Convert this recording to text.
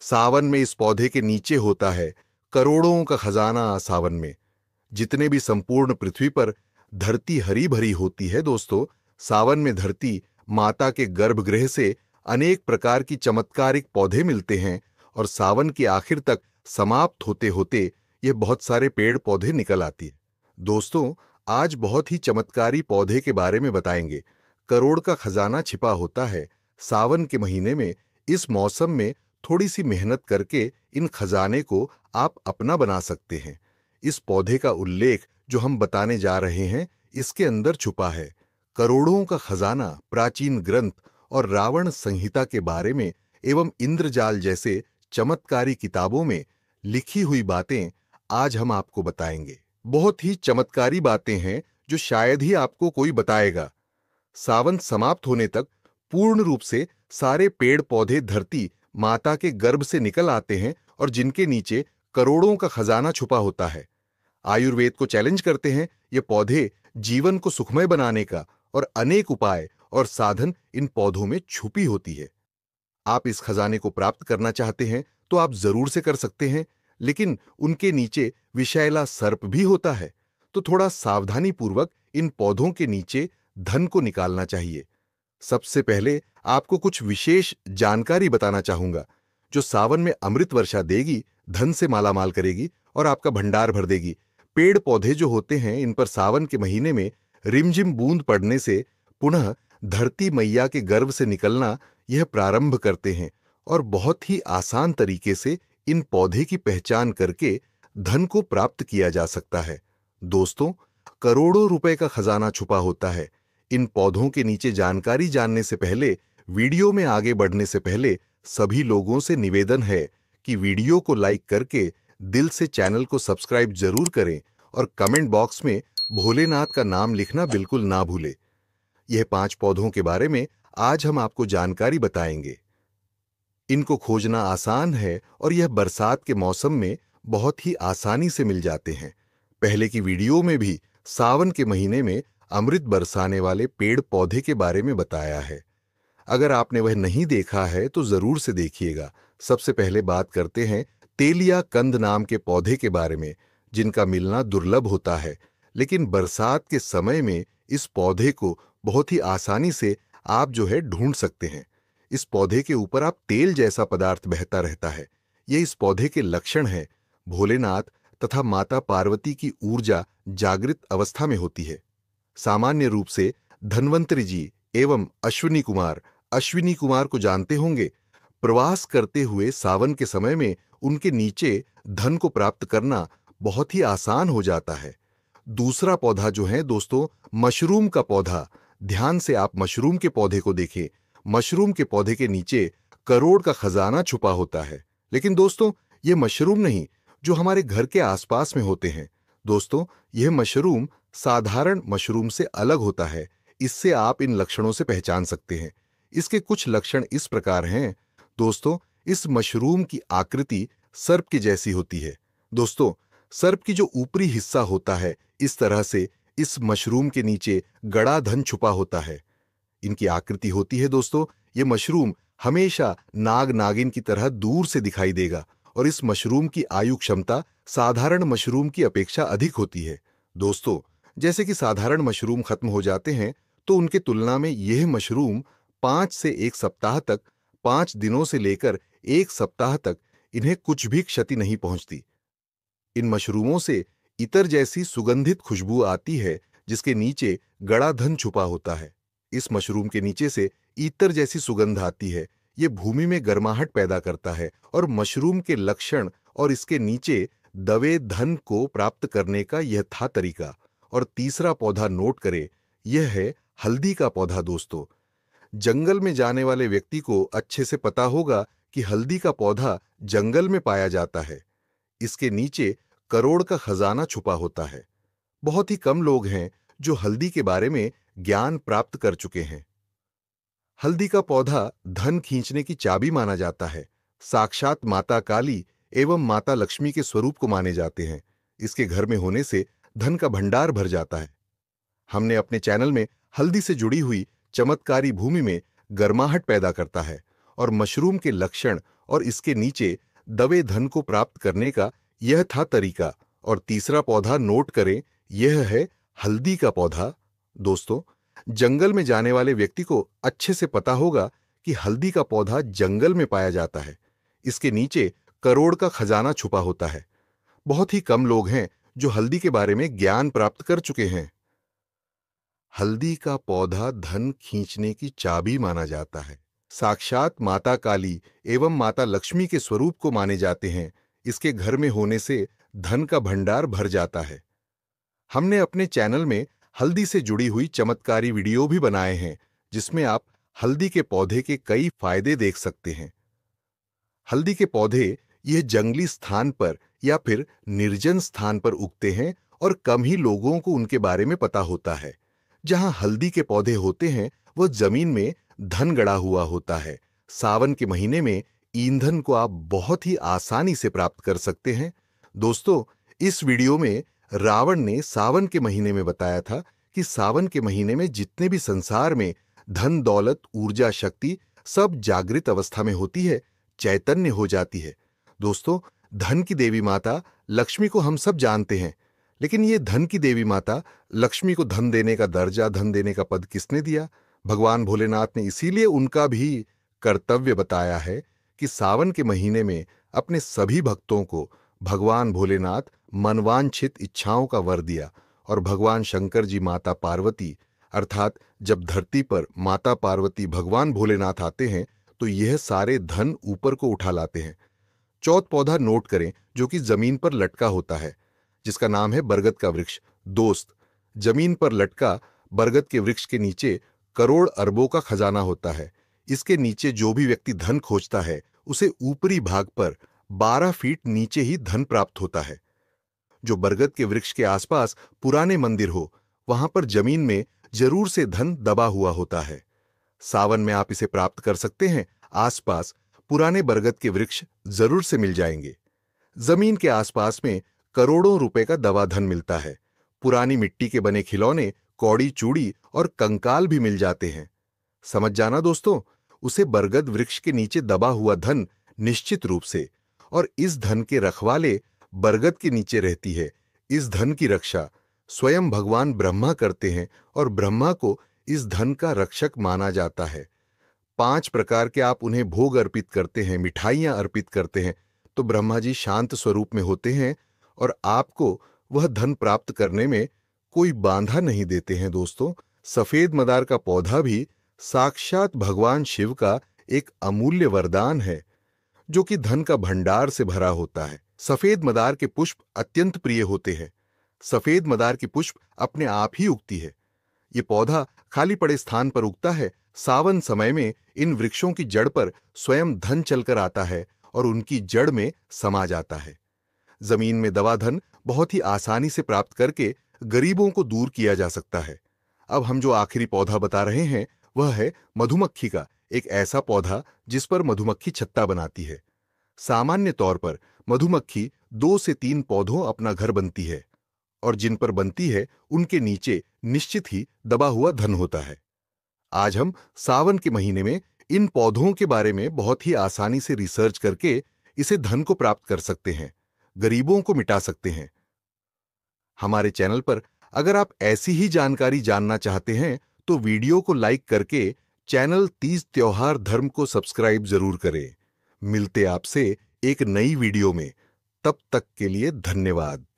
सावन में इस पौधे के नीचे होता है करोड़ों का खजाना सावन में जितने भी संपूर्ण पृथ्वी पर धरती हरी भरी होती है दोस्तों सावन में धरती माता के गर्भगृह से अनेक प्रकार की चमत्कारिक पौधे मिलते हैं और सावन के आखिर तक समाप्त होते होते ये बहुत सारे पेड़ पौधे निकल आती है दोस्तों आज बहुत ही चमत्कारी पौधे के बारे में बताएंगे करोड़ का खजाना छिपा होता है सावन के महीने में इस मौसम में थोड़ी सी मेहनत करके इन खजाने को आप अपना बना सकते हैं इस पौधे का उल्लेख जो हम बताने जा रहे हैं इसके अंदर छुपा है करोड़ों का खजाना प्राचीन ग्रंथ और रावण संहिता के बारे में एवं इंद्रजाल जैसे चमत्कारी किताबों में लिखी हुई बातें आज हम आपको बताएंगे बहुत ही चमत्कारी बातें हैं जो शायद ही आपको कोई बताएगा सावन समाप्त होने तक पूर्ण रूप से सारे पेड़ पौधे धरती माता के गर्भ से निकल आते हैं और जिनके नीचे करोड़ों का खजाना छुपा होता है आयुर्वेद को चैलेंज करते हैं ये पौधे जीवन को सुखमय बनाने का और अनेक उपाय और साधन इन पौधों में छुपी होती है आप इस खजाने को प्राप्त करना चाहते हैं तो आप जरूर से कर सकते हैं लेकिन उनके नीचे विषैला सर्प भी होता है तो थोड़ा सावधानी पूर्वक इन पौधों के नीचे धन को निकालना चाहिए सबसे पहले आपको कुछ विशेष जानकारी बताना चाहूंगा जो सावन में अमृत वर्षा देगी धन से मालामाल करेगी और आपका भंडार भर देगी पेड़ पौधे जो होते हैं इन पर सावन के महीने में रिमझिम बूंद पड़ने से पुनः धरती मैया के गर्भ से निकलना यह प्रारंभ करते हैं और बहुत ही आसान तरीके से इन पौधे की पहचान करके धन को प्राप्त किया जा सकता है दोस्तों करोड़ों रुपए का खजाना छुपा होता है इन पौधों के नीचे जानकारी जानने से पहले वीडियो में आगे बढ़ने से पहले सभी लोगों से निवेदन है कि वीडियो को लाइक करके दिल से चैनल को सब्सक्राइब जरूर करें और कमेंट बॉक्स में भोलेनाथ का नाम लिखना बिल्कुल ना भूले यह पांच पौधों के बारे में आज हम आपको जानकारी बताएंगे इनको खोजना आसान है और यह बरसात के मौसम में बहुत ही आसानी से मिल जाते हैं पहले की वीडियो में भी सावन के महीने में अमृत बरसाने वाले पेड़ पौधे के बारे में बताया है अगर आपने वह नहीं देखा है तो जरूर से देखिएगा सबसे पहले बात करते हैं तेलिया कंद नाम के पौधे के बारे में जिनका मिलना दुर्लभ होता है लेकिन बरसात के समय में इस पौधे को बहुत ही आसानी से आप जो है ढूंढ सकते हैं इस पौधे के ऊपर आप तेल जैसा पदार्थ बहता रहता है ये इस पौधे के लक्षण है भोलेनाथ तथा माता पार्वती की ऊर्जा जागृत अवस्था में होती है सामान्य रूप से धनवंतरी जी एवं अश्विनी कुमार अश्विनी कुमार को जानते होंगे प्रवास करते हुए सावन के समय में उनके नीचे धन को प्राप्त करना बहुत ही आसान हो जाता है दूसरा पौधा जो है दोस्तों मशरूम का पौधा ध्यान से आप मशरूम के पौधे को देखें मशरूम के पौधे के नीचे करोड़ का खजाना छुपा होता है लेकिन दोस्तों ये मशरूम नहीं जो हमारे घर के आसपास में होते हैं दोस्तों यह मशरूम साधारण मशरूम से अलग होता है इससे आप इन लक्षणों से पहचान सकते हैं इसके कुछ लक्षण इस प्रकार हैं दोस्तों इस मशरूम की आकृति सर्प की जैसी होती है दोस्तों सर्प की जो ऊपरी हिस्सा होता है इस तरह से इस मशरूम के नीचे गड़ा धन छुपा होता है इनकी आकृति होती है दोस्तों ये मशरूम हमेशा नाग नागिन की तरह दूर से दिखाई देगा और इस मशरूम की आयु क्षमता साधारण मशरूम की अपेक्षा अधिक होती है दोस्तों जैसे कि साधारण मशरूम खत्म हो जाते हैं तो उनके तुलना में यह मशरूम पांच से एक सप्ताह तक पांच दिनों से लेकर एक सप्ताह तक इन्हें कुछ भी क्षति नहीं पहुंचती इन मशरूमों से इतर जैसी सुगंधित खुशबू आती है जिसके नीचे गड़ाधन छुपा होता है इस मशरूम के नीचे से इतर जैसी सुगंध आती है ये भूमि में गर्माहट पैदा करता है और मशरूम के लक्षण और इसके नीचे दवे धन को प्राप्त करने का यह था तरीका और तीसरा पौधा नोट करें यह है हल्दी का पौधा दोस्तों जंगल में जाने वाले व्यक्ति को अच्छे से पता होगा कि हल्दी का पौधा जंगल में पाया जाता है इसके नीचे करोड़ का खजाना छुपा होता है बहुत ही कम लोग हैं जो हल्दी के बारे में ज्ञान प्राप्त कर चुके हैं हल्दी का पौधा धन खींचने की चाबी माना जाता है साक्षात माता काली एवं माता लक्ष्मी के स्वरूप को माने जाते हैं इसके घर में होने से धन का भंडार भर जाता है हमने अपने चैनल में हल्दी से जुड़ी हुई चमत्कारी भूमि में गर्माहट पैदा करता है और मशरूम के लक्षण और इसके नीचे दबे धन को प्राप्त करने का यह था तरीका और तीसरा पौधा नोट करें यह है हल्दी का पौधा दोस्तों जंगल में जाने वाले व्यक्ति को अच्छे से पता होगा कि हल्दी का पौधा जंगल में पाया जाता है इसके नीचे करोड़ का खजाना छुपा होता है बहुत ही कम लोग हैं जो हल्दी के बारे में ज्ञान प्राप्त कर चुके हैं हल्दी का पौधा धन खींचने की चाबी माना जाता है साक्षात माता काली एवं माता लक्ष्मी के स्वरूप को माने जाते हैं इसके घर में होने से धन का भंडार भर जाता है हमने अपने चैनल में हल्दी से जुड़ी हुई चमत्कारी वीडियो भी बनाए हैं जिसमें आप हल्दी के पौधे के कई फायदे देख सकते हैं हल्दी के पौधे यह जंगली स्थान पर या फिर निर्जन स्थान पर उगते हैं और कम ही लोगों को उनके बारे में पता होता है जहां हल्दी के पौधे होते हैं वह जमीन में धन गड़ा हुआ होता है सावन के महीने में ईंधन को आप बहुत ही आसानी से प्राप्त कर सकते हैं दोस्तों इस वीडियो में रावण ने सावन के महीने में बताया था कि सावन के महीने में जितने भी संसार में धन दौलत ऊर्जा शक्ति सब जागृत अवस्था में होती है चैतन्य हो जाती है दोस्तों धन की देवी माता लक्ष्मी को हम सब जानते हैं लेकिन ये धन की देवी माता लक्ष्मी को धन देने का दर्जा धन देने का पद किसने दिया भगवान भोलेनाथ ने इसीलिए उनका भी कर्तव्य बताया है कि सावन के महीने में अपने सभी भक्तों को भगवान भोलेनाथ मनवांछित इच्छाओं का वर दिया और भगवान शंकर जी माता पार्वती अर्थात जब धरती पर माता पार्वती भगवान भोलेनाथ आते हैं तो यह सारे धन ऊपर को उठा लाते हैं चौथ पौधा नोट करें जो कि जमीन पर लटका होता है जिसका नाम है बरगद का वृक्ष दोस्त जमीन पर लटका बरगद के वृक्ष के नीचे करोड़ अरबों का खजाना होता है इसके नीचे जो भी व्यक्ति धन खोजता है उसे ऊपरी भाग पर 12 फीट नीचे ही धन प्राप्त होता है जो बरगद के वृक्ष के आसपास पुराने मंदिर हो वहां पर जमीन में जरूर से धन दबा हुआ होता है सावन में आप इसे प्राप्त कर सकते हैं आसपास पुराने बरगद के वृक्ष जरूर से मिल जाएंगे जमीन के आसपास में करोड़ों रुपए का दवाधन मिलता है पुरानी मिट्टी के बने खिलौने कौड़ी चूड़ी और कंकाल भी मिल जाते हैं समझ जाना दोस्तों उसे बरगद वृक्ष के नीचे दबा हुआ धन निश्चित रूप से और इस धन के रखवाले बरगद के नीचे रहती है इस धन की रक्षा स्वयं भगवान ब्रह्मा करते हैं और ब्रह्मा को इस धन का रक्षक माना जाता है पांच प्रकार के आप उन्हें भोग अर्पित करते हैं मिठाइयां अर्पित करते हैं तो ब्रह्मा जी शांत स्वरूप में होते हैं और आपको वह धन प्राप्त करने में कोई बांधा नहीं देते हैं दोस्तों सफेद मदार का पौधा भी साक्षात भगवान शिव का एक अमूल्य वरदान है जो कि धन का भंडार से भरा होता है सफेद मदार के पुष्प अत्यंत प्रिय होते हैं सफेद मदार की पुष्प अपने आप ही उगती है ये पौधा खाली पड़े स्थान पर उगता है सावन समय में इन वृक्षों की जड़ पर स्वयं धन चलकर आता है और उनकी जड़ में समा जाता है जमीन में दवा धन बहुत ही आसानी से प्राप्त करके गरीबों को दूर किया जा सकता है अब हम जो आखिरी पौधा बता रहे हैं वह है मधुमक्खी का एक ऐसा पौधा जिस पर मधुमक्खी छत्ता बनाती है सामान्य तौर पर मधुमक्खी दो से तीन पौधों अपना घर बनती है और जिन पर बनती है उनके नीचे निश्चित ही दबा हुआ धन होता है आज हम सावन के महीने में इन पौधों के बारे में बहुत ही आसानी से रिसर्च करके इसे धन को प्राप्त कर सकते हैं गरीबों को मिटा सकते हैं हमारे चैनल पर अगर आप ऐसी ही जानकारी जानना चाहते हैं तो वीडियो को लाइक करके चैनल तीज त्योहार धर्म को सब्सक्राइब जरूर करें मिलते आपसे एक नई वीडियो में तब तक के लिए धन्यवाद